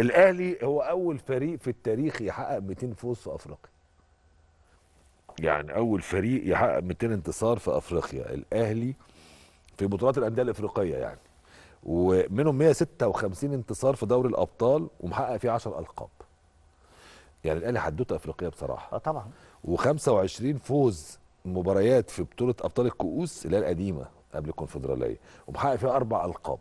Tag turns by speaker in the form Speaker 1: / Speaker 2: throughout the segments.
Speaker 1: الاهلي هو اول فريق في التاريخ يحقق 200 فوز في افريقيا يعني اول فريق يحقق 200 انتصار في افريقيا الاهلي في بطولات الانديه الافريقيه يعني ومنهم 156 انتصار في دوري الابطال ومحقق فيه 10 القاب يعني الاهلي حدوته افريقيه بصراحه اه طبعا و25 فوز مباريات في بطوله ابطال الكؤوس اللي هي القديمه قبل الكونفدراليه ومحقق فيها اربع القاب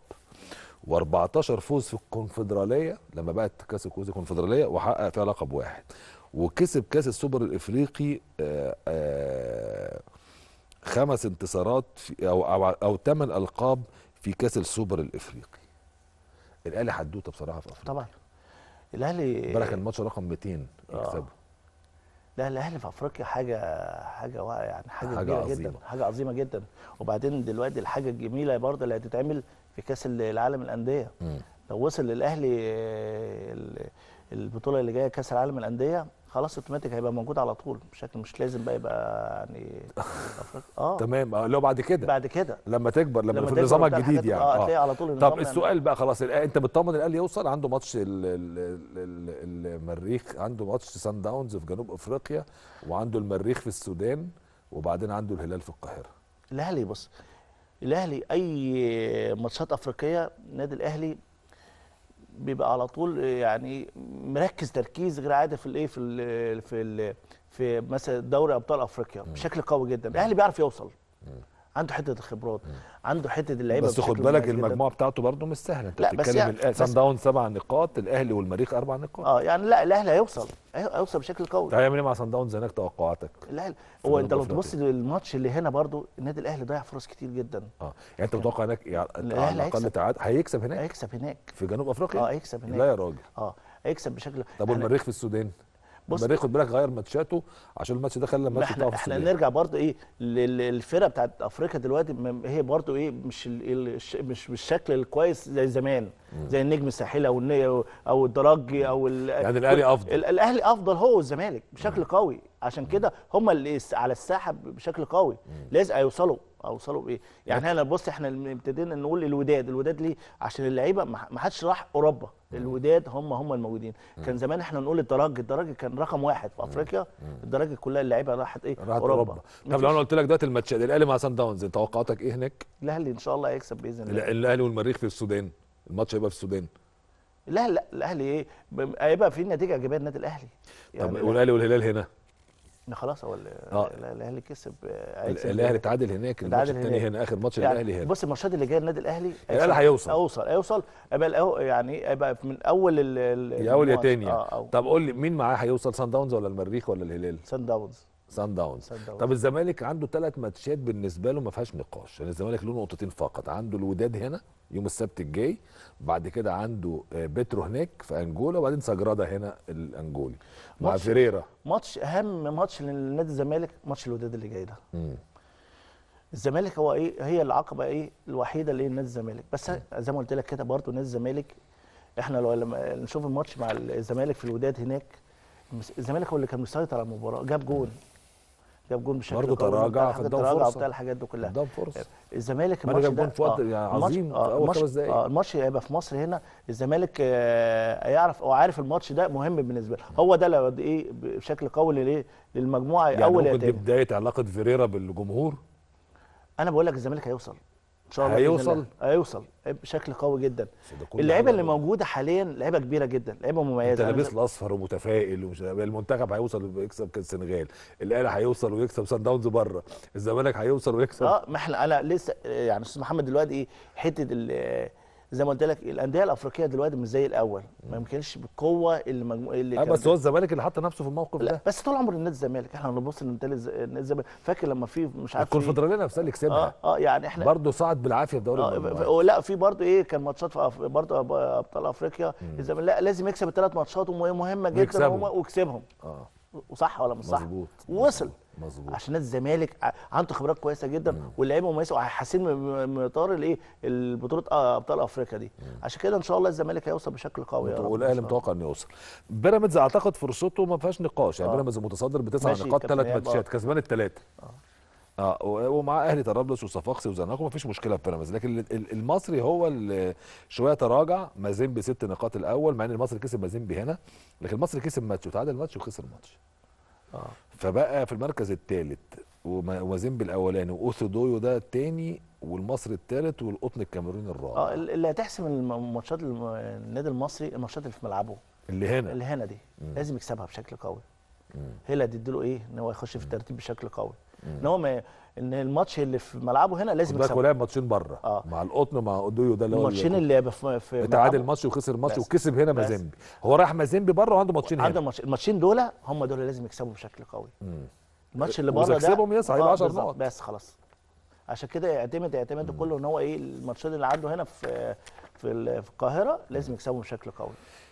Speaker 1: و14 فوز في الكونفدراليه لما بقت كاس الكؤوس الكونفدراليه وحقق فيها لقب واحد وكسب كاس السوبر الافريقي آه، آه، خمس انتصارات او او او ثمان القاب في كاس السوبر الافريقي الاهلي حدوته بصراحه في افريقيا طبعا الاهلي بالك كان الماتش رقم 200 يكسبه آه.
Speaker 2: لا الاهلي في افريقيا حاجه حاجه يعني حاجه, حاجة عظيمة. جدا حاجه عظيمه جدا وبعدين دلوقتي الحاجه الجميله برضه اللي هتتعمل في كاس العالم الانديه لو وصل للاهلي آه، البطوله اللي جايه كاس العالم الانديه خلاص اوتوماتيك هيبقى موجود على طول بشكل مش لازم بقى يبقى يعني اه تمام آه، لو بعد كده بعد كده لما تكبر
Speaker 1: لما, لما في النظام الجديد يعني اه هتلاقي آه. على طول طب يعني. السؤال بقى خلاص انت بتطمن الاهلي يوصل عنده ماتش المريخ عنده ماتش سان داونز في جنوب افريقيا وعنده
Speaker 2: المريخ في السودان وبعدين عنده الهلال في القاهره الاهلي بص الاهلي اي ماتشات افريقيه النادي الاهلي بيبقى على طول يعني مركز تركيز غير عادي في الايه في الـ في الـ في مثلا دوري ابطال افريقيا بشكل قوي جدا الاهلي بيعرف يوصل عنده حته الخبرات عنده حته اللعيبه بس خد بالك المجموعه
Speaker 1: بتاعته برده مش سهله انت بتتكلم يعني سان داونز سبع نقاط الاهلي والمريخ اربع نقاط
Speaker 2: اه يعني لا الاهلي هيوصل هيوصل بشكل قوي هيعمل
Speaker 1: طيب، ايه مع سان داونز هناك توقعاتك؟
Speaker 2: الاهلي هو انت لو تبص للماتش اللي هنا برده النادي الاهلي ضيع فرص كتير جدا اه يعني انت
Speaker 1: يعني متوقع هناك يعني على الاقل تعادل هيكسب هناك هيكسب هناك في جنوب افريقيا اه هيكسب هناك لا يا راجل
Speaker 2: اه هيكسب بشكل طب والمريخ يعني في السودان بص البريه خد بالك غير ماتشاته عشان الماتش ده خلى الماتش احنا احنا نرجع برضه ايه للفرقه بتاعت افريقيا دلوقتي هي برضه ايه مش مش بالشكل الكويس زي زمان زي النجم الساحلي او او الدرجي او يعني الاهلي افضل الاهلي افضل هو والزمالك بشكل قوي عشان كده هم اللي على الساحه بشكل قوي لازم هيوصلوا اوصلوا بايه يعني احنا بص احنا ابتدينا نقول الوداد الوداد ليه عشان اللعيبه ما حدش راح اوروبا الوداد هم هم الموجودين كان زمان احنا نقول الدرجه الدرجه كان رقم واحد في افريقيا الدرجه كلها اللعيبه راحت ايه راحت اوروبا, أوروبا. طب لو انا قلت لك دلوقتي الماتش الاهلي مع سان داونز توقعاتك ايه هناك الاهلي ان شاء الله هيكسب باذن الله
Speaker 1: الاهلي والمريخ في السودان الماتش هيبقى في السودان
Speaker 2: لا لا الاهلي ايه هيبقى في نتيجه ايجابيه للنادي الاهلي يعني طب
Speaker 1: والاهلي والهلال هنا
Speaker 2: ان خلاص هو آه. الاهلي كسب آه، الاهلي اتعادل هناك الماتش الثاني هنا اخر ماتش يعني الاهلي هنا بص الماتشات اللي جايه النادي الاهلي الاهلي هيوصل هيوصل هيوصل ابقى الأو يعني ابقى من اول ال يا اول يا تاني يعني. آه طب قول
Speaker 1: لي مين معاه هيوصل سان داونز ولا المريخ ولا الهلال؟ سان داونز سان داونز طب الزمالك عنده ثلاث ماتشات بالنسبه له ما فيهاش نقاش لان يعني الزمالك له نقطتين فقط عنده الوداد هنا يوم السبت الجاي بعد كده عنده آه، بيترو هناك في
Speaker 2: انجولا وبعدين سجرادا هنا الانجولي مع فيريرا ماتش اهم ماتش للنادي الزمالك ماتش الوداد اللي جاي ده مم. الزمالك هو ايه هي العقبه ايه الوحيده اللي نادي الزمالك بس زي ما قلت لك كده برضه نادي الزمالك احنا لو لما نشوف الماتش مع الزمالك في الوداد هناك الزمالك هو اللي كان مسيطر على المباراه جاب جول جاب جون بشكل برضه تراجع فاداهم فرصه وبتاع الحاجات دي كلها قدام فرصه الزمالك الماتش ده في وقت آه يعني عظيم آه اول دقائق آه الماتش هيبقى في مصر هنا الزمالك آه يعرف او عارف الماتش ده مهم بالنسبه له هو ده اللي ايه بشكل قوي ليه للمجموعه يعني اول يعني دي
Speaker 1: بدايه علاقه فيريرا بالجمهور
Speaker 2: انا بقول لك الزمالك هيوصل ان شاء الله هيوصل هيوصل بشكل قوي جدا اللعيبه اللي موجوده حاليا لعيبه كبيره جدا لعيبه مميزه انت لابس يعني
Speaker 1: الاصفر ومتفائل ومش المنتخب هيوصل ويكسب السنغال الاهلي
Speaker 2: هيوصل ويكسب سان داونز بره الزمالك هيوصل ويكسب اه ما احنا انا لسه يعني استاذ محمد دلوقتي ايه حته زي ما قلت لك الانديه الافريقيه دلوقتي مش زي الاول ما يمكنش بالقوه اللي اللي آه، بس هو الزمالك اللي حط نفسه في الموقف لا. ده بس طول عمر النادي الزمالك احنا بنبص للنادي الزمالك فاكر لما في مش عارف الكونفدراليه
Speaker 1: نفسها اللي كسبها اه اه يعني احنا برضه
Speaker 2: صعد بالعافيه في دوري آه لا في برضه ايه كان ماتشات في برضه ابطال افريقيا الزمالك لا لازم يكسب الثلاث ماتشات ومهمه جدا ويكسبهم ويكسبهم اه وصح ولا مش صح؟ وصل مظبوط عشان الزمالك عنده خبرات كويسه جدا واللعيبه مميزه وحاسين مطار الايه البطوله آه، ابطال افريقيا دي مم. عشان كده ان شاء الله الزمالك هيوصل بشكل قوي والاهلي متوقع انه يوصل بيراميدز اعتقد فرصته ما فيهاش نقاش يعني آه. بيراميدز متصدر بتسع نقاط ثلاث ماتشات
Speaker 1: آه. كسبان الثلاثه آه. اه ومع اهلي طرابلس وصفاقسي وزناقه ما فيش مشكله في بيراميدز لكن المصري هو اللي شويه تراجع مازين بست نقاط الاول مع ان المصري كسب مازين هنا لكن المصري كسب ماتش وتعادل ماتش وخسر ماتش آه. فبقى في المركز الثالث ومازيمبي الاولاني واوثودويو ده الثاني والمصري الثالث والقطن الكاميروني الرابع
Speaker 2: اه اللي هتحسم الماتشات النادي المصري الماتشات اللي في ملعبه اللي هنا اللي هنا دي مم. لازم يكسبها بشكل قوي هي اللي هتديله ايه ان هو يخش في الترتيب بشكل قوي ان هو ان الماتش اللي في ملعبه هنا لازم يكسبه لعب
Speaker 1: ماتشين بره
Speaker 2: آه. مع القطن مع اودويو
Speaker 1: ده اللي هو الماتشين اللي
Speaker 2: في, في تعادل الماتش وخسر الماتش وكسب هنا مازيمبي هو راح مازيمبي بره وعنده ماتشين هنا عنده الماتشين دول هم دول لازم يكسبوا بشكل قوي الماتش اللي بره ده يكسبهم يصعد 10 نقط بس خلاص عشان كده يعتمد اعتماده كله ان هو ايه الماتشين اللي عنده هنا في في القاهره لازم يكسبهم بشكل قوي